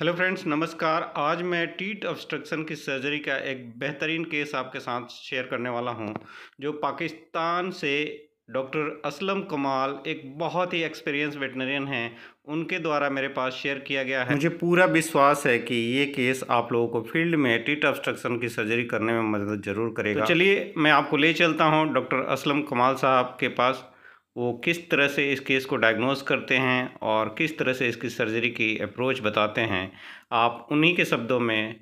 hello friends नमस्कार आज मैं टीट ऑब्स्ट्रक्शन की सर्जरी का एक बेहतरीन केस आपके साथ शेयर करने वाला हूं जो पाकिस्तान से डॉक्टर असलम कमाल एक बहुत ही एक्सपीरियंस वेटनरियन हैं उनके द्वारा मेरे पास शेयर किया गया है मुझे पूरा विश्वास है कि ये केस आप लोगों को फील्ड में टीट ऑब्स्ट्रक्शन की सर्जरी करने में मदद ज़रूर करेगा तो चलिए मैं आपको ले चलता हूँ डॉक्टर असलम कमाल साहब के पास वो किस तरह से इस केस को डायग्नोस करते हैं और किस तरह से इसकी सर्जरी की अप्रोच बताते हैं आप उन्हीं के शब्दों में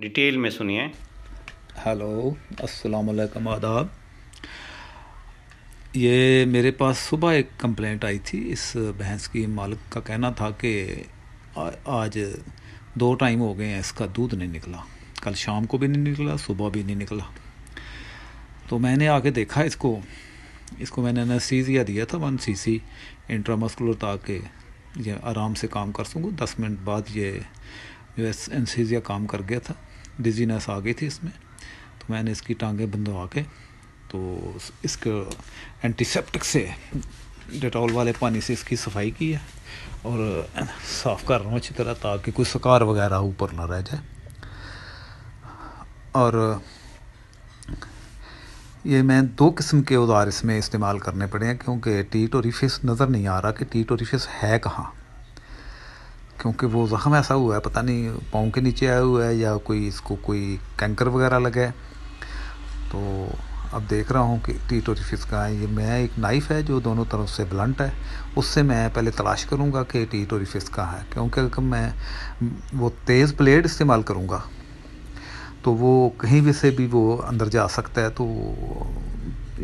डिटेल में सुनिए हेलो अस्सलाम वालेकुम आदाब ये मेरे पास सुबह एक कंप्लेंट आई थी इस भैंस की मालिक का कहना था कि आज दो टाइम हो गए हैं इसका दूध नहीं निकला कल शाम को भी नहीं निकला सुबह भी नहीं निकला तो मैंने आके देखा इसको इसको मैंने सीजिया दिया था वन सी सी इंट्रामस्कुलर ताकि ये आराम से काम कर सकूँ दस मिनट बाद ये जो एनसीजिया काम कर गया था डिजीनेस आ गई थी इसमें तो मैंने इसकी टांगें बंधवा के तो इसके एंटीसेप्टिक से डिटॉल वाले पानी से इसकी सफाई की है और साफ़ कर रहा हूँ अच्छी तरह ताकि कोई सकार वगैरह ऊपर ना रह जाए और ये मैं दो किस्म के औजार इसमें इस्तेमाल करने पड़े हैं क्योंकि टीट टोरीफिस नज़र नहीं आ रहा कि टीट टोरीफिस है कहाँ क्योंकि वो ज़ख़म ऐसा हुआ है पता नहीं पाँव के नीचे आया हुआ है या कोई इसको कोई कैंकर वगैरह लगा है तो अब देख रहा हूँ कि टीट टोरीफिस कहाँ है ये मैं एक नाइफ़ है जो दोनों तरफ से ब्लंट है उससे मैं पहले तलाश करूँगा कि टीट टोरीफिस कहाँ है क्योंकि अगर मैं वो तेज़ ब्लेड इस्तेमाल करूँगा तो वो कहीं भी से भी वो अंदर जा सकता है तो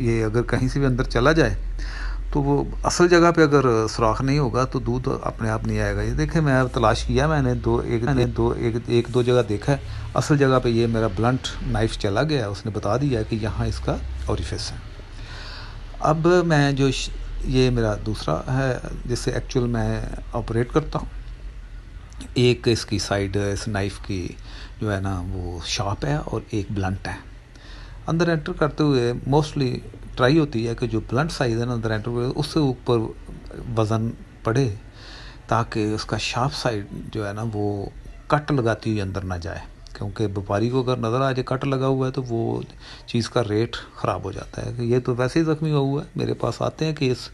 ये अगर कहीं से भी अंदर चला जाए तो वो असल जगह पे अगर सुराख नहीं होगा तो दूध अपने आप नहीं आएगा ये देखें मैं तलाश किया मैंने दो एक मैंने दो एक एक दो जगह देखा है असल जगह पे ये मेरा ब्लंट नाइफ चला गया उसने बता दिया कि यहाँ इसका ऑरिफिस है अब मैं जो ये मेरा दूसरा है जिसे एक्चुअल मैं ऑपरेट करता हूँ एक इसकी साइड इस नाइफ़ की जो है ना वो शार्प है और एक ब्लंट है अंदर एंटर करते हुए मोस्टली ट्राई होती है कि जो ब्लंट साइज है ना अंदर एंटर हुए उससे ऊपर वज़न पड़े ताकि उसका शार्प साइड जो है ना वो कट लगाती हुई अंदर ना जाए क्योंकि व्यापारी को अगर नज़र आ जाए कट लगा हुआ है तो वो चीज़ का रेट ख़राब हो जाता है ये तो वैसे ही ज़ख्मी हुआ है मेरे पास आते हैं केस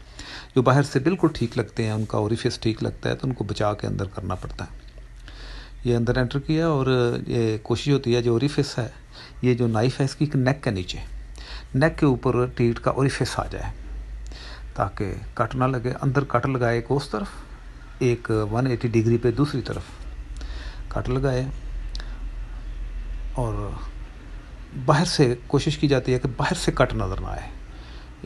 जो बाहर से बिल्कुल ठीक लगते हैं उनका औरिफिस ठीक लगता है तो उनको बचा के अंदर करना पड़ता है ये अंदर एंटर किया और ये कोशिश होती है जो औरिफिस है ये जो नाइफ़ है इसकी नेक के नीचे नेक के ऊपर टीट का औरिफिस आ जाए ताकि कट ना लगे अंदर कट लगाए एक उस तरफ एक 180 डिग्री पे दूसरी तरफ कट लगाए और बाहर से कोशिश की जाती है कि बाहर से कट नज़र ना आए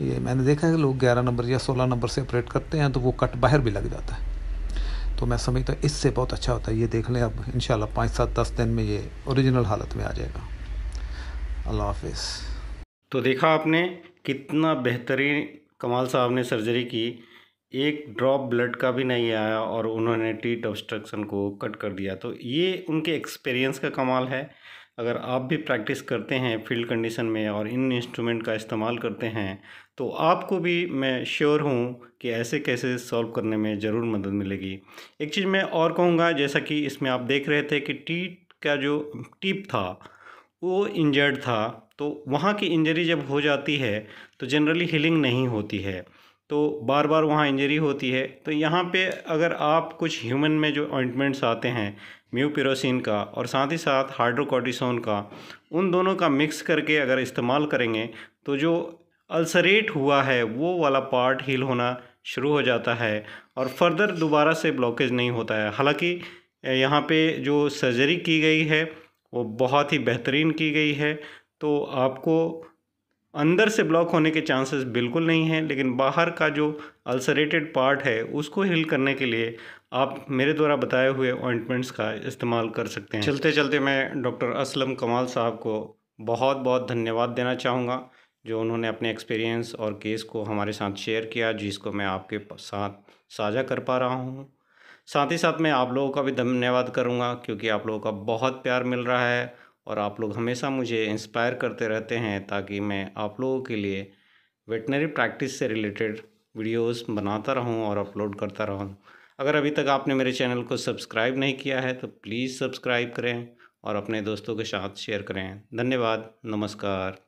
ये मैंने देखा है लोग ग्यारह नंबर या सोलह नंबर से ऑपरेट करते हैं तो वो कट बाहर भी लग जाता है तो मैं समझता हूँ इससे बहुत अच्छा होता है ये देख लें अब इन शाला पाँच सात दस दिन में ये ओरिजिनल हालत में आ जाएगा अल्लाह हाफिज़ तो देखा आपने कितना बेहतरीन कमाल साहब ने सर्जरी की एक ड्रॉप ब्लड का भी नहीं आया और उन्होंने टीट ऑब्स्ट्रक्शन को कट कर दिया तो ये उनके एक्सपीरियंस का कमाल है अगर आप भी प्रैक्टिस करते हैं फील्ड कंडीशन में और इन इंस्ट्रूमेंट का इस्तेमाल करते हैं तो आपको भी मैं श्योर हूँ कि ऐसे कैसे सॉल्व करने में ज़रूर मदद मिलेगी एक चीज़ मैं और कहूँगा जैसा कि इसमें आप देख रहे थे कि टीट का जो टिप था वो इंजर्ड था तो वहाँ की इंजरी जब हो जाती है तो जनरली हीलिंग नहीं होती है तो बार बार वहाँ इंजरी होती है तो यहाँ पे अगर आप कुछ ह्यूमन में जो ऑइंटमेंट्स आते हैं म्यूपिरोसिन का और साथ ही साथ हाइड्रोकॉटिसोन का उन दोनों का मिक्स करके अगर इस्तेमाल करेंगे तो जो अल्सरेट हुआ है वो वाला पार्ट हील होना शुरू हो जाता है और फर्दर दोबारा से ब्लॉकेज नहीं होता है हालांकि यहाँ पे जो सर्जरी की गई है वो बहुत ही बेहतरीन की गई है तो आपको अंदर से ब्लॉक होने के चांसेस बिल्कुल नहीं हैं लेकिन बाहर का जो अल्सरेटेड पार्ट है उसको हील करने के लिए आप मेरे द्वारा बताए हुए ऑइंटमेंट्स का इस्तेमाल कर सकते हैं चलते चलते मैं डॉक्टर असलम कमाल साहब को बहुत बहुत धन्यवाद देना चाहूँगा जो उन्होंने अपने एक्सपीरियंस और केस को हमारे साथ शेयर किया जिसको मैं आपके साथ साझा कर पा रहा हूँ साथ ही साथ मैं आप लोगों का भी धन्यवाद करूँगा क्योंकि आप लोगों का बहुत प्यार मिल रहा है और आप लोग हमेशा मुझे इंस्पायर करते रहते हैं ताकि मैं आप लोगों के लिए वेटनरी प्रैक्टिस से रिलेटेड वीडियोस बनाता रहूं और अपलोड करता रहूं अगर अभी तक आपने मेरे चैनल को सब्सक्राइब नहीं किया है तो प्लीज़ सब्सक्राइब करें और अपने दोस्तों के साथ शेयर करें धन्यवाद नमस्कार